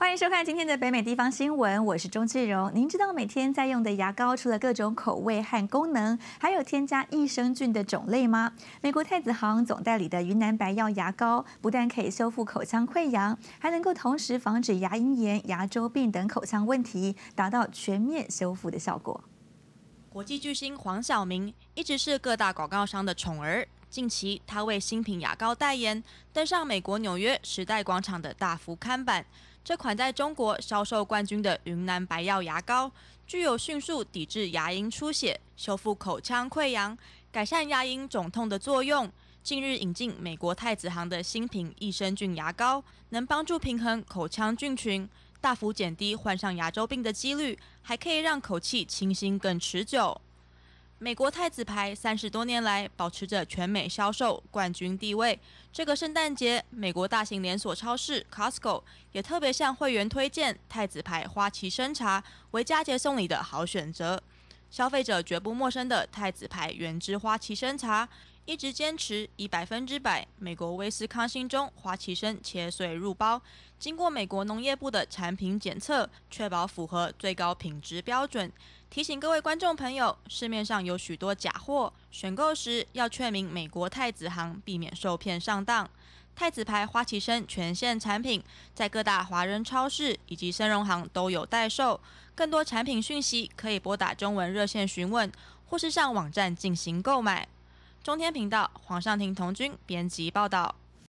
欢迎收看今天的北美地方新闻，我是钟志荣。您知道每天在用的牙膏，除了各种口味和功能，还有添加益生菌的种类吗？美国太子行总代理的云南白药牙膏，不但可以修复口腔溃疡，还能够同时防止牙龈炎、牙周病等口腔问题，达到全面修复的效果。国际巨星黄晓明一直是各大广告商的宠儿，近期他为新品牙膏代言，登上美国纽约时代广场的大幅刊版。这款在中国销售冠军的云南白药牙膏，具有迅速抵制牙龈出血、修复口腔溃疡、改善牙龈肿痛的作用。近日引进美国太子行的新品益生菌牙膏，能帮助平衡口腔菌群，大幅减低患上牙周病的几率，还可以让口气清新更持久。美国太子牌三十多年来保持着全美销售冠军地位。这个圣诞节，美国大型连锁超市 Costco 也特别向会员推荐太子牌花旗参茶为佳节送礼的好选择。消费者绝不陌生的太子牌原汁花旗参茶。一直坚持以百分之百美国威斯康星中花旗参切碎入包，经过美国农业部的产品检测，确保符合最高品质标准。提醒各位观众朋友，市面上有许多假货，选购时要确明美国太子行，避免受骗上当。太子牌花旗参全线产品在各大华人超市以及生融行都有代售，更多产品讯息可以拨打中文热线询问，或是上网站进行购买。中天频道黄尚廷、童军编辑报道。